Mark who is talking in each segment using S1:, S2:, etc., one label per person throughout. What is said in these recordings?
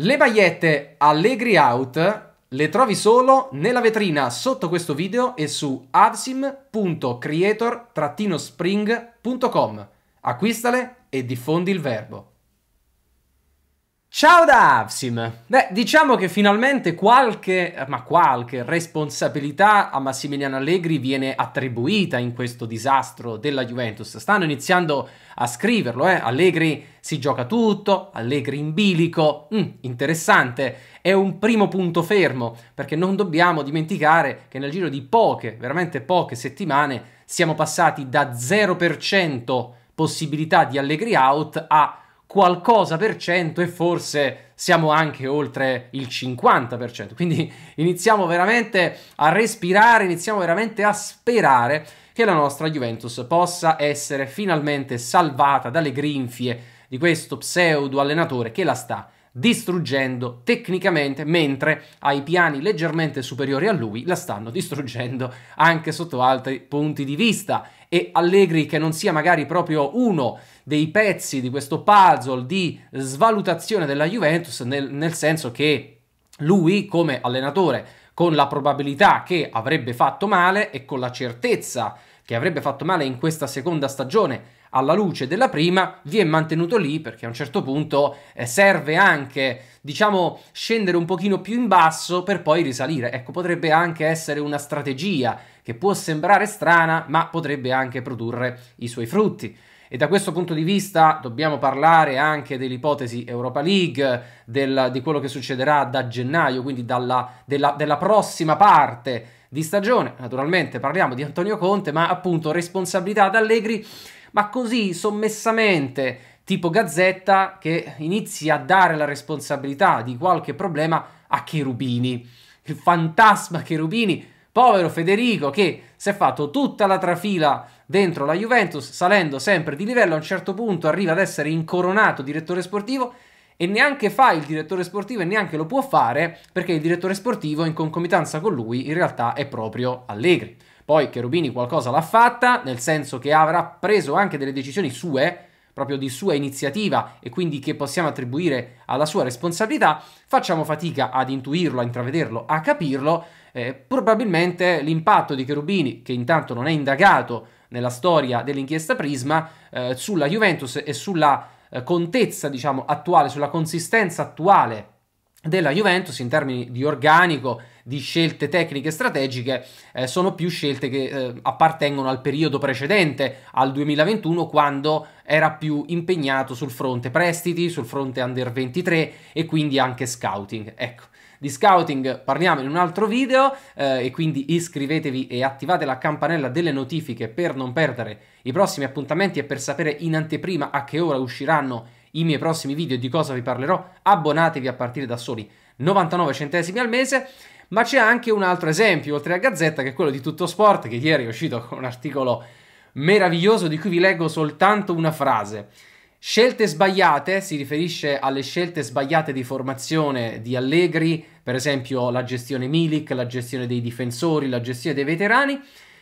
S1: Le magliette Allegri Out le trovi solo nella vetrina sotto questo video e su adsim.creator-spring.com. Acquistale e diffondi il verbo. Ciao da Avsim! Beh, diciamo che finalmente qualche, ma qualche, responsabilità a Massimiliano Allegri viene attribuita in questo disastro della Juventus. Stanno iniziando a scriverlo, eh? Allegri si gioca tutto, Allegri in bilico, mm, interessante, è un primo punto fermo, perché non dobbiamo dimenticare che nel giro di poche, veramente poche settimane, siamo passati da 0% possibilità di Allegri out a qualcosa per cento e forse siamo anche oltre il 50%. Quindi iniziamo veramente a respirare, iniziamo veramente a sperare che la nostra Juventus possa essere finalmente salvata dalle grinfie di questo pseudo allenatore che la sta distruggendo tecnicamente, mentre ai piani leggermente superiori a lui la stanno distruggendo anche sotto altri punti di vista. E Allegri, che non sia magari proprio uno dei pezzi di questo puzzle di svalutazione della Juventus, nel, nel senso che lui come allenatore, con la probabilità che avrebbe fatto male e con la certezza che avrebbe fatto male in questa seconda stagione alla luce della prima, vi è mantenuto lì perché a un certo punto eh, serve anche, diciamo, scendere un pochino più in basso per poi risalire. Ecco, potrebbe anche essere una strategia che può sembrare strana, ma potrebbe anche produrre i suoi frutti. E da questo punto di vista dobbiamo parlare anche dell'ipotesi Europa League, del, di quello che succederà da gennaio, quindi dalla, della, della prossima parte di stagione. Naturalmente parliamo di Antonio Conte, ma appunto responsabilità ad Allegri, ma così sommessamente tipo Gazzetta che inizi a dare la responsabilità di qualche problema a Cherubini, il fantasma Cherubini, povero Federico che si è fatto tutta la trafila dentro la Juventus, salendo sempre di livello, a un certo punto arriva ad essere incoronato direttore sportivo e neanche fa il direttore sportivo e neanche lo può fare perché il direttore sportivo in concomitanza con lui in realtà è proprio Allegri. Poi Cherubini qualcosa l'ha fatta, nel senso che avrà preso anche delle decisioni sue, proprio di sua iniziativa e quindi che possiamo attribuire alla sua responsabilità, facciamo fatica ad intuirlo, a intravederlo, a capirlo. Eh, probabilmente l'impatto di Cherubini, che intanto non è indagato nella storia dell'inchiesta Prisma eh, sulla Juventus e sulla eh, contezza, diciamo, attuale, sulla consistenza attuale della Juventus in termini di organico, di scelte tecniche e strategiche, eh, sono più scelte che eh, appartengono al periodo precedente, al 2021, quando era più impegnato sul fronte prestiti, sul fronte under 23 e quindi anche scouting. Ecco. Di scouting parliamo in un altro video eh, e quindi iscrivetevi e attivate la campanella delle notifiche per non perdere i prossimi appuntamenti e per sapere in anteprima a che ora usciranno i miei prossimi video e di cosa vi parlerò. Abbonatevi a partire da soli 99 centesimi al mese. Ma c'è anche un altro esempio, oltre a Gazzetta, che è quello di Tutto Sport, che ieri è uscito con un articolo meraviglioso di cui vi leggo soltanto una frase. Scelte sbagliate, si riferisce alle scelte sbagliate di formazione di Allegri, per esempio la gestione Milik, la gestione dei difensori, la gestione dei veterani.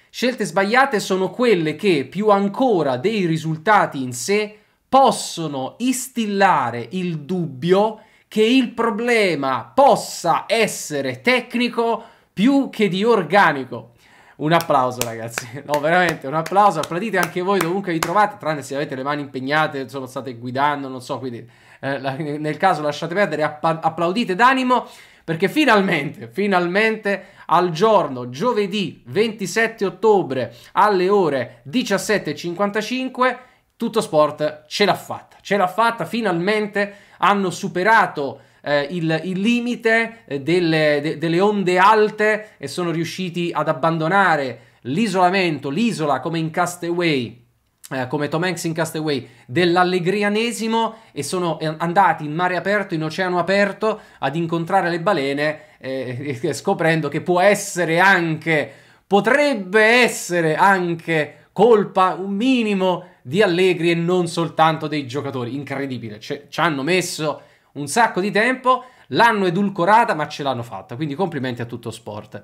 S1: Scelte sbagliate sono quelle che più ancora dei risultati in sé possono instillare il dubbio che il problema possa essere tecnico più che di organico. Un applauso, ragazzi. No, veramente un applauso. Applaudite anche voi dovunque vi trovate, tranne se avete le mani impegnate, insomma, state guidando, non so. Quindi, eh, nel caso, lasciate perdere. App- applaudite d'animo perché finalmente, finalmente al giorno giovedì 27 ottobre alle ore 17.55 tutto sport ce l'ha fatta, ce l'ha fatta, finalmente hanno superato eh, il, il, limite eh, delle, de, delle onde alte e sono riusciti ad abbandonare l'isolamento, l'isola come in Castaway. Eh, come Tom Hanks in Castaway, dell'allegrianesimo e sono eh, andati in mare aperto, in oceano aperto, ad incontrare le balene, eh, scoprendo che può essere anche, potrebbe essere anche colpa un minimo di Allegri e non soltanto dei giocatori. Incredibile, cioè, ci hanno messo un sacco di tempo, l'hanno edulcorata ma ce l'hanno fatta, quindi complimenti a tutto sport.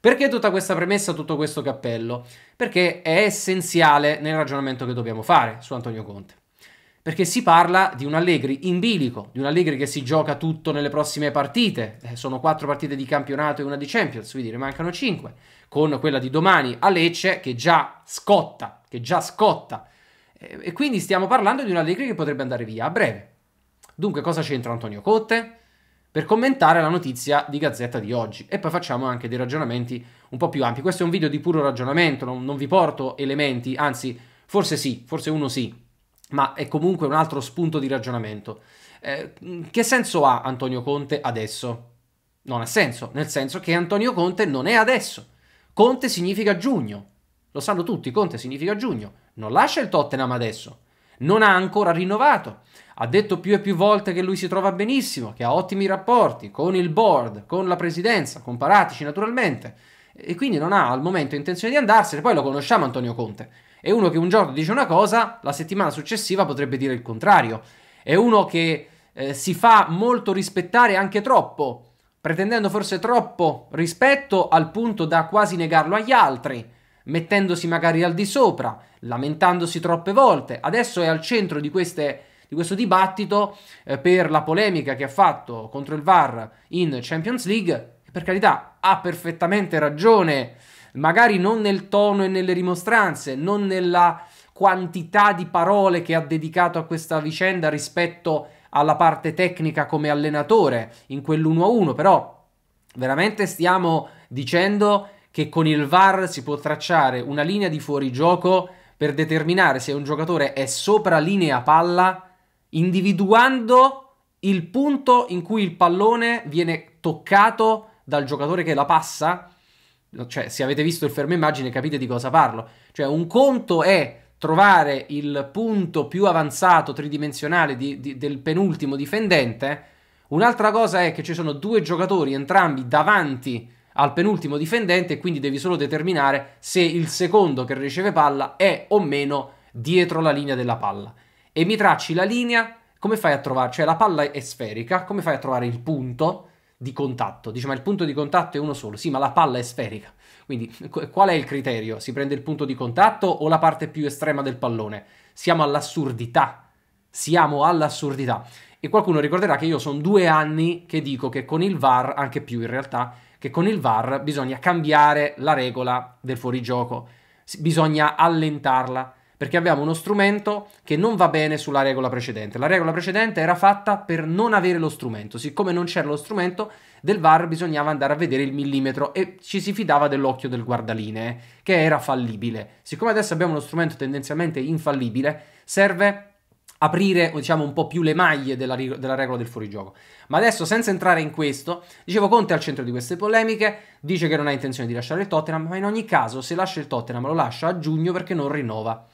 S1: Perché tutta questa premessa, tutto questo cappello? Perché è essenziale nel ragionamento che dobbiamo fare su Antonio Conte. Perché si parla di un Allegri in bilico, di un Allegri che si gioca tutto nelle prossime partite. Eh, sono quattro partite di campionato e una di Champions, quindi ne mancano cinque. Con quella di domani a Lecce che già scotta, che già scotta eh, e quindi stiamo parlando di un Allegri che potrebbe andare via a breve. Dunque, cosa c'entra Antonio Conte? Per commentare la notizia di Gazzetta di oggi e poi facciamo anche dei ragionamenti un po' più ampi. Questo è un video di puro ragionamento, non, non vi porto elementi, anzi, forse sì, forse uno sì, ma è comunque un altro spunto di ragionamento. Eh, che senso ha Antonio Conte adesso? Non ha senso, nel senso che Antonio Conte non è adesso. Conte significa giugno. Lo sanno tutti, Conte significa giugno non lascia il Tottenham adesso. Non ha ancora rinnovato. Ha detto più e più volte che lui si trova benissimo, che ha ottimi rapporti con il board, con la presidenza, con Paratici naturalmente. E quindi non ha al momento intenzione di andarsene. Poi lo conosciamo Antonio Conte. È uno che un giorno dice una cosa, la settimana successiva potrebbe dire il contrario. È uno che eh, si fa molto rispettare anche troppo, pretendendo forse troppo rispetto al punto da quasi negarlo agli altri mettendosi magari al di sopra, lamentandosi troppe volte. Adesso è al centro di, queste, di questo dibattito eh, per la polemica che ha fatto contro il VAR in Champions League. Per carità, ha perfettamente ragione, magari non nel tono e nelle rimostranze, non nella quantità di parole che ha dedicato a questa vicenda rispetto alla parte tecnica come allenatore in quell'1-1, però veramente stiamo dicendo che con il VAR si può tracciare una linea di fuorigioco per determinare se un giocatore è sopra linea palla, individuando il punto in cui il pallone viene toccato dal giocatore che la passa. Cioè, se avete visto il fermo immagine capite di cosa parlo. Cioè, un conto è trovare il punto più avanzato tridimensionale di, di, del penultimo difendente. Un'altra cosa è che ci sono due giocatori entrambi davanti al penultimo difendente e quindi devi solo determinare se il secondo che riceve palla è o meno dietro la linea della palla. E mi tracci la linea, come fai a trovare, cioè la palla è sferica, come fai a trovare il punto di contatto? Dice ma il punto di contatto è uno solo, sì ma la palla è sferica. Quindi qual è il criterio? Si prende il punto di contatto o la parte più estrema del pallone? Siamo all'assurdità, siamo all'assurdità. E qualcuno ricorderà che io sono due anni che dico che con il VAR, anche più in realtà, che con il VAR bisogna cambiare la regola del fuorigioco, bisogna allentarla, perché abbiamo uno strumento che non va bene sulla regola precedente. La regola precedente era fatta per non avere lo strumento, siccome non c'era lo strumento del VAR bisognava andare a vedere il millimetro e ci si fidava dell'occhio del guardaline, eh, che era fallibile. Siccome adesso abbiamo uno strumento tendenzialmente infallibile, serve aprire diciamo un po' più le maglie della, della, regola del fuorigioco. Ma adesso senza entrare in questo, dicevo Conte è al centro di queste polemiche, dice che non ha intenzione di lasciare il Tottenham, ma in ogni caso se lascia il Tottenham lo lascia a giugno perché non rinnova.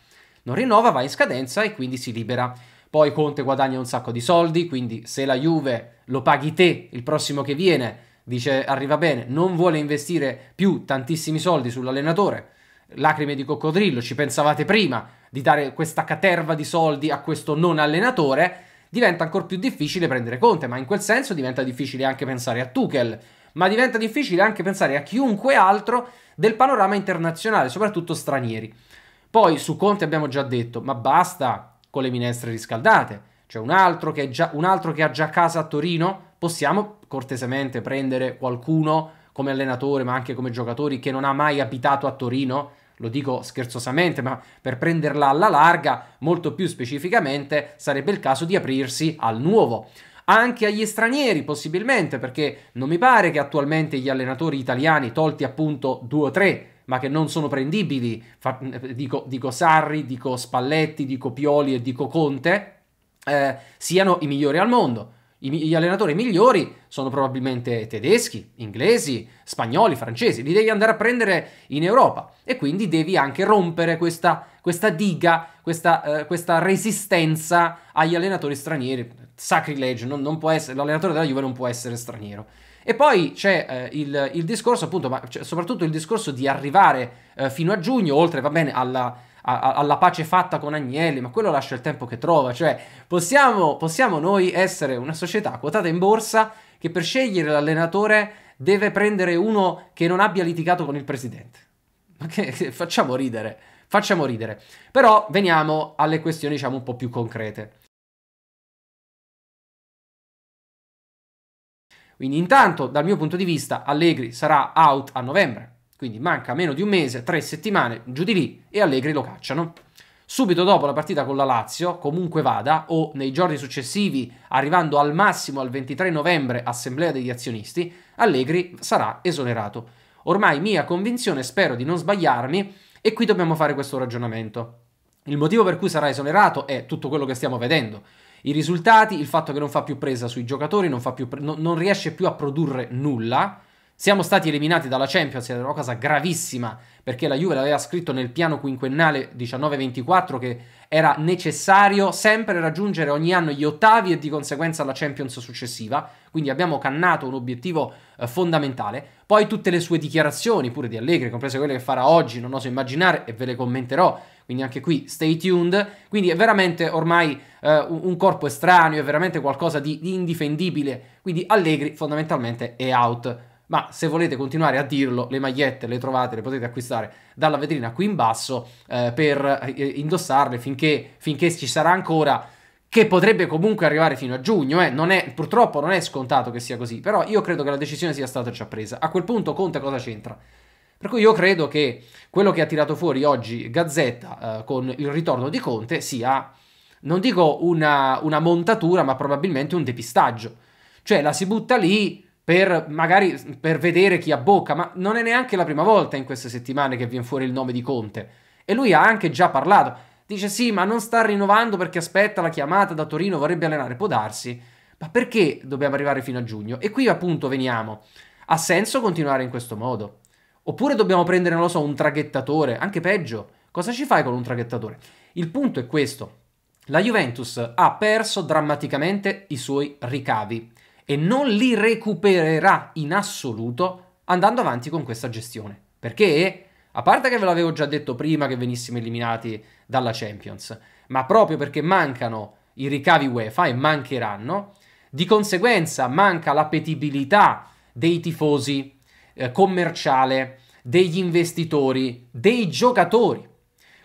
S1: Non rinnova, va in scadenza e quindi si libera. Poi Conte guadagna un sacco di soldi, quindi se la Juve lo paghi te il prossimo che viene, dice arriva bene, non vuole investire più tantissimi soldi sull'allenatore lacrime di coccodrillo, ci pensavate prima di dare questa caterva di soldi a questo non allenatore, diventa ancora più difficile prendere Conte, ma in quel senso diventa difficile anche pensare a Tuchel, ma diventa difficile anche pensare a chiunque altro del panorama internazionale, soprattutto stranieri. Poi su Conte abbiamo già detto, ma basta con le minestre riscaldate. C'è un un altro che ha già casa a Torino, possiamo cortesemente prendere qualcuno come allenatore, ma anche come giocatori, che non ha mai abitato a Torino, lo dico scherzosamente, ma per prenderla alla larga, molto più specificamente, sarebbe il caso di aprirsi al nuovo. Anche agli stranieri, possibilmente, perché non mi pare che attualmente gli allenatori italiani, tolti appunto due o tre, ma che non sono prendibili, fa, eh, dico, dico Sarri, dico Spalletti, dico Pioli e dico Conte, eh, siano i migliori al mondo gli allenatori migliori sono probabilmente tedeschi, inglesi, spagnoli, francesi, li devi andare a prendere in Europa e quindi devi anche rompere questa, questa diga, questa, eh, questa, resistenza agli allenatori stranieri. Sacrilegio, non, non essere, l'allenatore della Juve non può essere straniero. E poi c'è eh, il, il, discorso, appunto, ma cioè, soprattutto il discorso di arrivare eh, fino a giugno, oltre, va bene, alla a, alla pace fatta con Agnelli, ma quello lascia il tempo che trova. Cioè, possiamo, possiamo noi essere una società quotata in borsa che per scegliere l'allenatore deve prendere uno che non abbia litigato con il presidente. Ma che facciamo ridere, facciamo ridere. Però veniamo alle questioni, diciamo, un po' più concrete. Quindi intanto, dal mio punto di vista, Allegri sarà out a novembre. Quindi manca meno di un mese, tre settimane, giù di lì, e Allegri lo cacciano. Subito dopo la partita con la Lazio, comunque vada, o nei giorni successivi, arrivando al massimo al 23 novembre, assemblea degli azionisti, Allegri sarà esonerato. Ormai mia convinzione, spero di non sbagliarmi, e qui dobbiamo fare questo ragionamento. Il motivo per cui sarà esonerato è tutto quello che stiamo vedendo. I risultati, il fatto che non fa più presa sui giocatori, non, più pre- non riesce più a produrre nulla, siamo stati eliminati dalla Champions, era una cosa gravissima, perché la Juve l'aveva scritto nel piano quinquennale 19-24 che era necessario sempre raggiungere ogni anno gli ottavi e di conseguenza la Champions successiva, quindi abbiamo cannato un obiettivo eh, fondamentale. Poi tutte le sue dichiarazioni, pure di Allegri, comprese quelle che farà oggi, non oso immaginare e ve le commenterò, quindi anche qui stay tuned. Quindi è veramente ormai eh, un corpo estraneo, è veramente qualcosa di, di indifendibile, quindi Allegri fondamentalmente è out ma se volete continuare a dirlo, le magliette le trovate, le potete acquistare dalla vetrina qui in basso eh, per eh, indossarle finché, finché, ci sarà ancora, che potrebbe comunque arrivare fino a giugno, eh. non è, purtroppo non è scontato che sia così, però io credo che la decisione sia stata già presa. A quel punto Conte cosa c'entra. Per cui io credo che quello che ha tirato fuori oggi Gazzetta eh, con il ritorno di Conte sia, non dico una, una montatura, ma probabilmente un depistaggio. Cioè la si butta lì per magari per vedere chi ha bocca, ma non è neanche la prima volta in queste settimane che viene fuori il nome di Conte. E lui ha anche già parlato. Dice sì, ma non sta rinnovando perché aspetta la chiamata da Torino, vorrebbe allenare, può darsi. Ma perché dobbiamo arrivare fino a giugno? E qui appunto veniamo. Ha senso continuare in questo modo? Oppure dobbiamo prendere, non lo so, un traghettatore, anche peggio. Cosa ci fai con un traghettatore? Il punto è questo. La Juventus ha perso drammaticamente i suoi ricavi e non li recupererà in assoluto andando avanti con questa gestione. Perché, a parte che ve l'avevo già detto prima che venissimo eliminati dalla Champions, ma proprio perché mancano i ricavi UEFA e mancheranno, di conseguenza manca l'appetibilità dei tifosi, eh, commerciale, degli investitori, dei giocatori.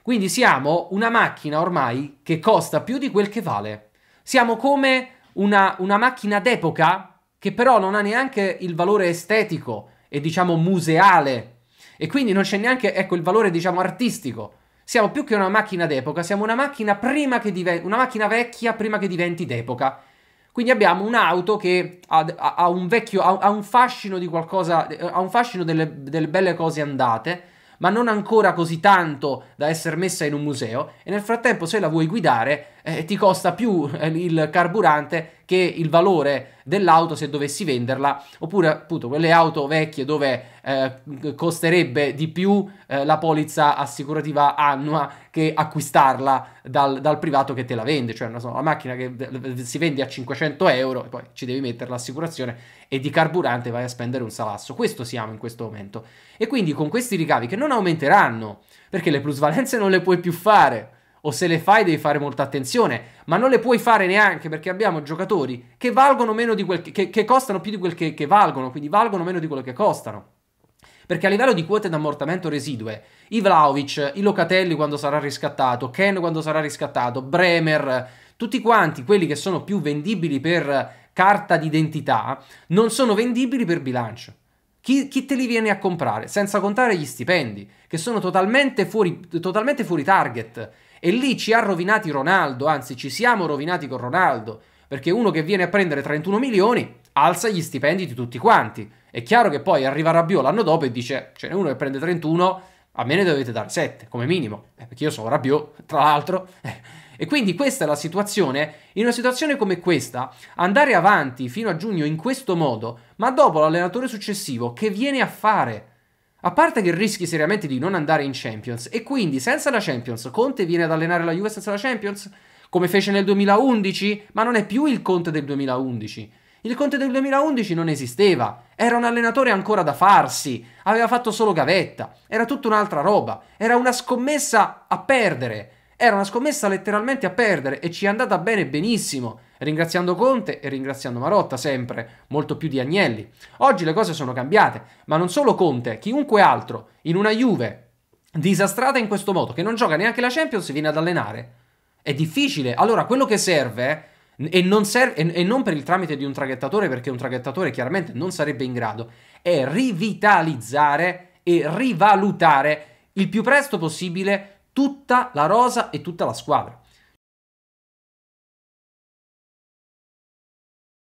S1: Quindi siamo una macchina ormai che costa più di quel che vale. Siamo come una, una macchina d'epoca che però non ha neanche il valore estetico e diciamo museale. E quindi non c'è neanche ecco, il valore diciamo artistico. Siamo più che una macchina d'epoca, siamo una macchina, prima che diventi una macchina vecchia prima che diventi d'epoca. Quindi abbiamo un'auto che ha, ha, ha un vecchio, ha, ha, un fascino di qualcosa, eh, ha un fascino delle, delle belle cose andate, ma non ancora così tanto da essere messa in un museo. E nel frattempo, se la vuoi guidare, eh, ti costa più eh, il carburante che il valore dell'auto se dovessi venderla, oppure appunto quelle auto vecchie dove eh, costerebbe di più eh, la polizza assicurativa annua che acquistarla dal, dal privato che te la vende, cioè so, la macchina che si vende a 500 euro e poi ci devi mettere l'assicurazione e di carburante vai a spendere un salasso, questo siamo in questo momento e quindi con questi ricavi che non aumenteranno perché le plusvalenze non le puoi più fare o se le fai devi fare molta attenzione, ma non le puoi fare neanche perché abbiamo giocatori che valgono meno di quel che, che, che costano più di quel che, che, valgono, quindi valgono meno di quello che costano. Perché a livello di quote d'ammortamento residue, i Vlaovic, i Locatelli quando sarà riscattato, Ken quando sarà riscattato, Bremer, tutti quanti quelli che sono più vendibili per carta d'identità, non sono vendibili per bilancio. Chi, chi, te li viene a comprare? Senza contare gli stipendi, che sono totalmente fuori, totalmente fuori target. E lì ci ha rovinati Ronaldo, anzi ci siamo rovinati con Ronaldo, perché uno che viene a prendere 31 milioni alza gli stipendi di tutti quanti. È chiaro che poi arriva Rabiot l'anno dopo e dice ce n'è uno che prende 31, a me ne dovete dare 7 come minimo, eh, perché io sono Rabiot, tra l'altro. Eh, e quindi questa è la situazione. In una situazione come questa, andare avanti fino a giugno in questo modo, ma dopo l'allenatore successivo, che viene a fare? A parte che rischi seriamente di non andare in Champions e quindi senza la Champions, Conte viene ad allenare la Juve senza la Champions, come fece nel 2011, ma non è più il Conte del 2011. Il Conte del 2011 non esisteva, era un allenatore ancora da farsi, aveva fatto solo gavetta, era tutta un'altra roba, era una scommessa a perdere, era una scommessa letteralmente a perdere e ci è andata bene benissimo, ringraziando Conte e ringraziando Marotta sempre, molto più di Agnelli. Oggi le cose sono cambiate, ma non solo Conte, chiunque altro, in una Juve disastrata in questo modo, che non gioca neanche la Champions, viene ad allenare. È difficile. Allora, quello che serve eh, e non, serve, e non, per il tramite di un traghettatore, perché un traghettatore chiaramente non sarebbe in grado, è rivitalizzare e rivalutare il più presto possibile tutta la rosa e tutta la squadra.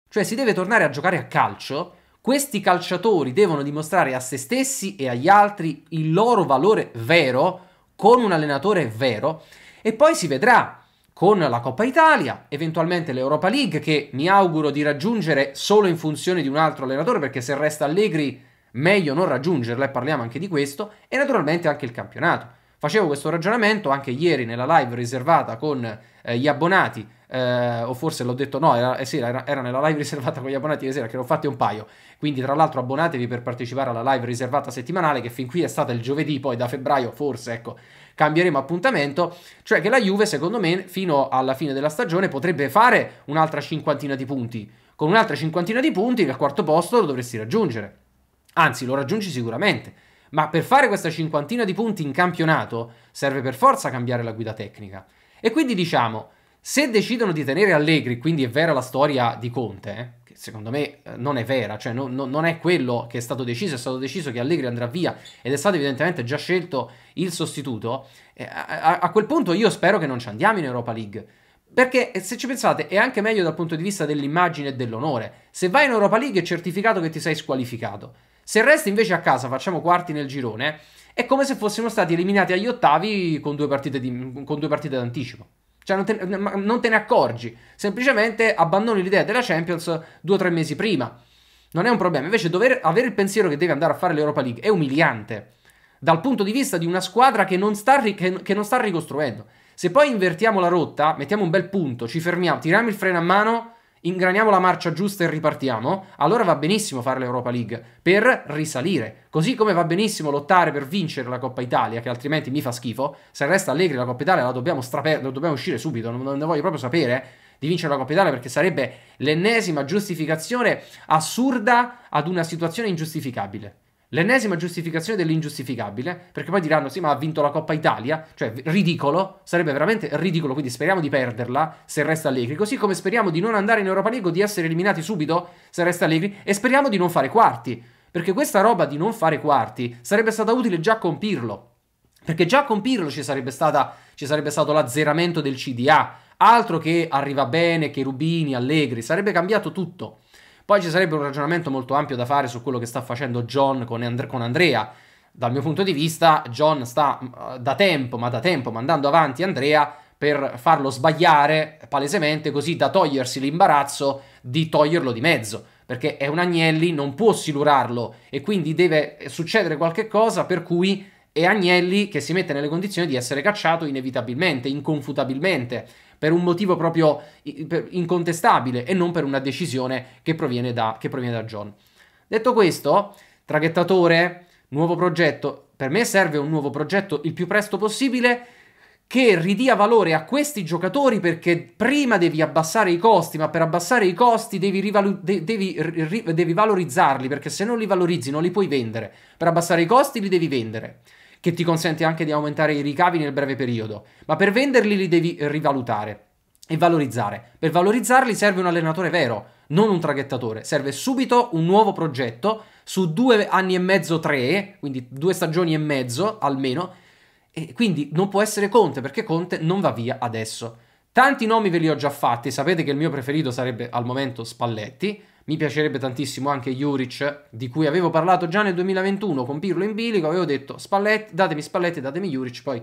S1: Cioè si deve tornare a giocare a calcio, questi calciatori devono dimostrare a se stessi e agli altri il loro valore vero con un allenatore vero e poi si vedrà con la Coppa Italia, eventualmente l'Europa League che mi auguro di raggiungere solo in funzione di un altro allenatore perché se resta Allegri meglio non raggiungerla e parliamo anche di questo e naturalmente anche il campionato. Facevo questo ragionamento anche ieri nella live riservata con eh, gli abbonati, eh, o forse l'ho detto no, era, eh sì, era, era, nella live riservata con gli abbonati ieri sera, che ne ho fatti un paio. Quindi, tra l'altro, abbonatevi per partecipare alla live riservata settimanale, che fin qui è stata il giovedì, poi da febbraio, forse, ecco, cambieremo appuntamento. Cioè che la Juve, secondo me, fino alla fine della stagione potrebbe fare un'altra cinquantina di punti. Con un'altra cinquantina di punti, che al quarto posto lo dovresti raggiungere. Anzi, lo raggiungi sicuramente ma per fare questa cinquantina di punti in campionato serve per forza cambiare la guida tecnica. E quindi diciamo, se decidono di tenere Allegri, quindi è vera la storia di Conte, eh, che secondo me eh, non è vera, cioè no, no, non è quello che è stato deciso, è stato deciso che Allegri andrà via ed è stato evidentemente già scelto il sostituto, eh, a, a quel punto io spero che non ci andiamo in Europa League. Perché eh, se ci pensate è anche meglio dal punto di vista dell'immagine e dell'onore. Se vai in Europa League è certificato che ti sei squalificato. Se resti invece a casa, facciamo quarti nel girone, è come se fossimo stati eliminati agli ottavi con due partite, di, con due partite d'anticipo. Cioè non te, non te, ne accorgi, semplicemente abbandoni l'idea della Champions due o tre mesi prima. Non è un problema, invece dover, avere il pensiero che devi andare a fare l'Europa League è umiliante dal punto di vista di una squadra che non sta, che, che non sta ricostruendo. Se poi invertiamo la rotta, mettiamo un bel punto, ci fermiamo, tiriamo il freno a mano ingraniamo la marcia giusta e ripartiamo, allora va benissimo fare l'Europa League per risalire. Così come va benissimo lottare per vincere la Coppa Italia, che altrimenti mi fa schifo. Se resta Allegri la Coppa Italia la dobbiamo, straper- la dobbiamo uscire subito, non, non ne voglio proprio sapere di vincere la Coppa Italia perché sarebbe l'ennesima giustificazione assurda ad una situazione ingiustificabile. L'ennesima giustificazione dell'ingiustificabile, perché poi diranno sì ma ha vinto la Coppa Italia, cioè ridicolo, sarebbe veramente ridicolo, quindi speriamo di perderla se resta Allegri, così come speriamo di non andare in Europa League o di essere eliminati subito se resta Allegri e speriamo di non fare quarti, perché questa roba di non fare quarti sarebbe stata utile già compirlo, perché già compirlo ci sarebbe, stata, ci sarebbe stato l'azzeramento del CDA, altro che arriva bene, che Rubini, Allegri, sarebbe cambiato tutto. Poi ci sarebbe un ragionamento molto ampio da fare su quello che sta facendo John con, And- con Andrea. Dal mio punto di vista, John sta uh, da tempo, ma da tempo, mandando avanti Andrea per farlo sbagliare palesemente, così da togliersi l'imbarazzo di toglierlo di mezzo. Perché è un Agnelli, non può silurarlo e quindi deve succedere qualche cosa per cui è Agnelli che si mette nelle condizioni di essere cacciato inevitabilmente, inconfutabilmente per un motivo proprio incontestabile e non per una decisione che proviene da, che proviene da John. Detto questo, traghettatore, nuovo progetto, per me serve un nuovo progetto il più presto possibile che ridia valore a questi giocatori perché prima devi abbassare i costi, ma per abbassare i costi devi, rivalu- de- devi, ri- devi valorizzarli perché se non li valorizzi non li puoi vendere. Per abbassare i costi li devi vendere che ti consente anche di aumentare i ricavi nel breve periodo, ma per venderli li devi rivalutare e valorizzare. Per valorizzarli serve un allenatore vero, non un traghettatore, serve subito un nuovo progetto su due anni e mezzo, tre, quindi due stagioni e mezzo almeno, e quindi non può essere Conte perché Conte non va via adesso. Tanti nomi ve li ho già fatti, sapete che il mio preferito sarebbe al momento Spalletti, mi piacerebbe tantissimo anche Juric, di cui avevo parlato già nel 2021 con Pirlo in bilico. Avevo detto Spalletti, datemi Spalletti, datemi Juric. Poi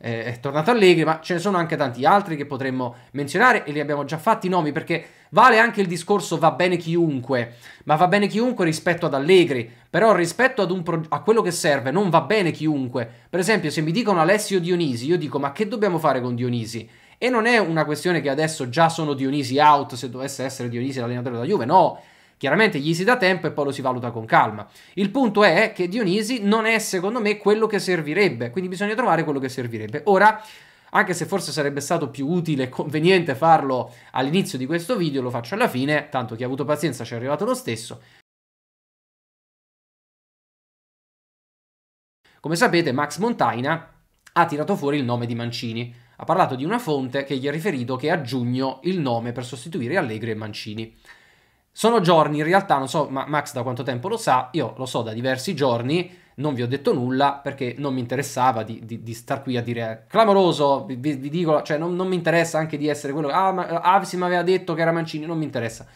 S1: eh, è tornato Allegri, ma ce ne sono anche tanti altri che potremmo menzionare e li abbiamo già fatti i nomi perché vale anche il discorso va bene chiunque, ma va bene chiunque rispetto ad Allegri, però rispetto ad un pro- a quello che serve non va bene chiunque. Per esempio, se mi dicono Alessio Dionisi, io dico "Ma che dobbiamo fare con Dionisi?" E non è una questione che adesso già sono Dionisi out, se dovesse essere Dionisi l'allenatore della Juve, no. Chiaramente gli si dà tempo e poi lo si valuta con calma. Il punto è che Dionisi non è secondo me quello che servirebbe, quindi bisogna trovare quello che servirebbe. Ora, anche se forse sarebbe stato più utile e conveniente farlo all'inizio di questo video, lo faccio alla fine, tanto chi ha avuto pazienza ci è arrivato lo stesso. Come sapete Max Montaina ha tirato fuori il nome di Mancini ha parlato di una fonte che gli ha riferito che a giugno il nome per sostituire Allegri e Mancini. Sono giorni, in realtà non so ma Max da quanto tempo lo sa, io lo so da diversi giorni, non vi ho detto nulla perché non mi interessava di, di, di star qui a dire eh, clamoroso, vi, vi dico, cioè non, non, mi interessa anche di essere quello ah, ma, ah, Avsi mi aveva detto che era Mancini, non mi interessa.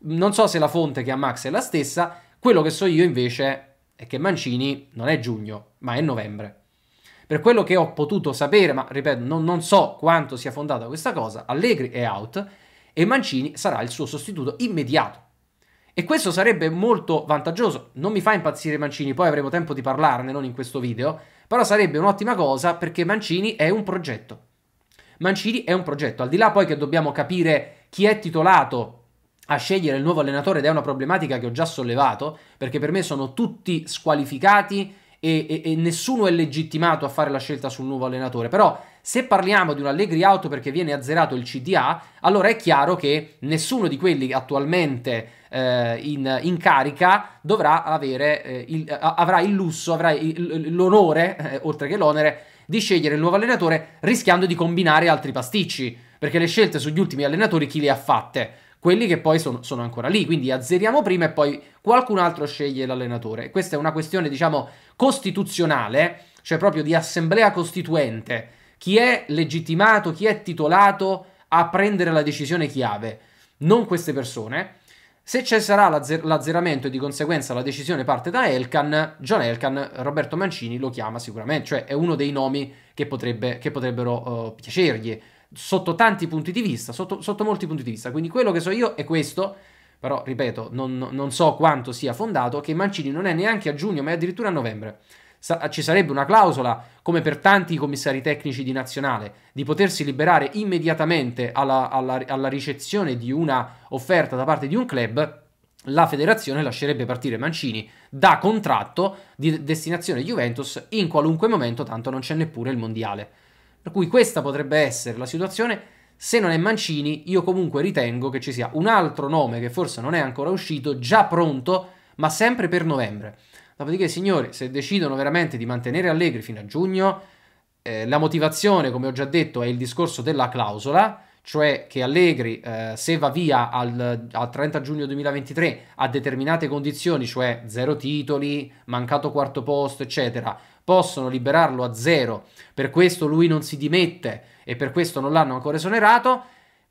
S1: Non so se la fonte che ha Max è la stessa, quello che so io invece è che Mancini non è giugno, ma è novembre. Per quello che ho potuto sapere, ma ripeto, non, non so quanto sia fondata questa cosa, Allegri è out e Mancini sarà il suo sostituto immediato. E questo sarebbe molto vantaggioso. Non mi fa impazzire Mancini, poi avremo tempo di parlarne, non in questo video, però sarebbe un'ottima cosa perché Mancini è un progetto. Mancini è un progetto, al di là poi che dobbiamo capire chi è titolato a scegliere il nuovo allenatore ed è una problematica che ho già sollevato, perché per me sono tutti squalificati e, e, e, nessuno è legittimato a fare la scelta sul nuovo allenatore. Però se parliamo di un Allegri auto perché viene azzerato il CDA, allora è chiaro che nessuno di quelli attualmente eh, in, in, carica dovrà avere eh, il, avrà il lusso, avrà il, l'onore, eh, oltre che l'onere, di scegliere il nuovo allenatore rischiando di combinare altri pasticci, perché le scelte sugli ultimi allenatori chi le ha fatte? quelli che poi sono, sono ancora lì. Quindi azzeriamo prima e poi qualcun altro sceglie l'allenatore. Questa è una questione, diciamo, costituzionale, cioè proprio di assemblea costituente. Chi è legittimato, chi è titolato a prendere la decisione chiave, non queste persone. Se ci sarà l'azzer- l'azzeramento e di conseguenza la decisione parte da Elkan, John Elkan, Roberto Mancini lo chiama sicuramente, cioè è uno dei nomi che, potrebbe, che potrebbero uh, piacergli sotto tanti punti di vista, sotto, sotto molti punti di vista. Quindi quello che so io è questo, però ripeto, non, non so quanto sia fondato, che Mancini non è neanche a giugno, ma è addirittura a novembre ah, ci sarebbe una clausola, come per tanti commissari tecnici di nazionale, di potersi liberare immediatamente alla, alla, alla, ricezione di una offerta da parte di un club, la federazione lascerebbe partire Mancini da contratto di destinazione Juventus in qualunque momento, tanto non c'è neppure il mondiale. Per cui questa potrebbe essere la situazione. Se non è Mancini, io comunque ritengo che ci sia un altro nome che forse non è ancora uscito, già pronto, ma sempre per novembre. Dopodiché, signori, se decidono veramente di mantenere Allegri fino a giugno, eh, la motivazione, come ho già detto, è il discorso della clausola, cioè che Allegri, eh, se va via al, al, 30 giugno 2023 a determinate condizioni, cioè zero titoli, mancato quarto posto, eccetera, possono liberarlo a zero, per questo lui non si dimette e per questo non l'hanno ancora esonerato,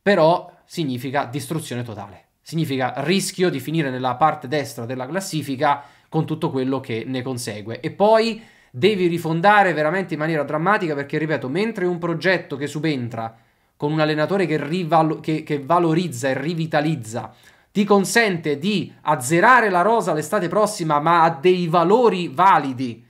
S1: però significa distruzione totale. Significa rischio di finire nella parte destra della classifica con tutto quello che ne consegue. E poi devi rifondare veramente in maniera drammatica perché, ripeto, mentre un progetto che subentra con un allenatore che, rivalo- che, che valorizza e rivitalizza ti consente di azzerare la rosa l'estate prossima ma a dei valori validi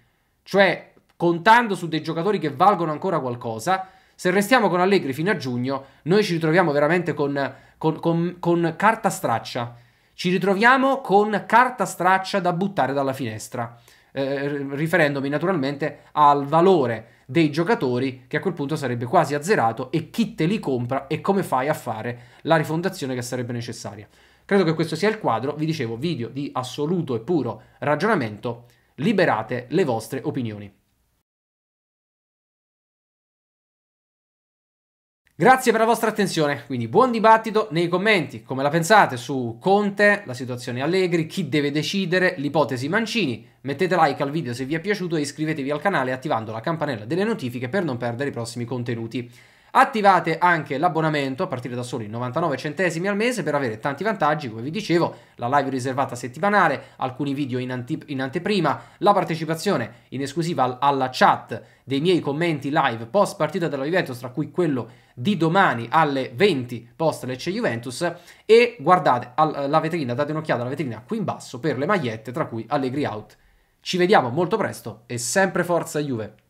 S1: cioè contando su dei giocatori che valgono ancora qualcosa, se restiamo con Allegri fino a giugno, noi ci ritroviamo veramente con, con, con, con carta straccia. Ci ritroviamo con carta straccia da buttare dalla finestra, eh, riferendomi naturalmente al valore dei giocatori che a quel punto sarebbe quasi azzerato e chi te li compra e come fai a fare la rifondazione che sarebbe necessaria. Credo che questo sia il quadro, vi dicevo, video di assoluto e puro ragionamento Liberate le vostre opinioni. Grazie per la vostra attenzione, quindi buon dibattito nei commenti, come la pensate su Conte, la situazione Allegri, chi deve decidere, l'ipotesi Mancini, mettete like al video se vi è piaciuto e iscrivetevi al canale attivando la campanella delle notifiche per non perdere i prossimi contenuti. Attivate anche l'abbonamento a partire da soli 99 centesimi al mese per avere tanti vantaggi, come vi dicevo, la live riservata settimanale, alcuni video in, ante in anteprima, la partecipazione in esclusiva al alla chat dei miei commenti live post partita della Juventus, tra cui quello di domani alle 20 post Lecce Juventus e guardate la vetrina, date un'occhiata alla vetrina qui in basso per le magliette, tra cui Allegri Out. Ci vediamo molto presto e sempre forza Juve!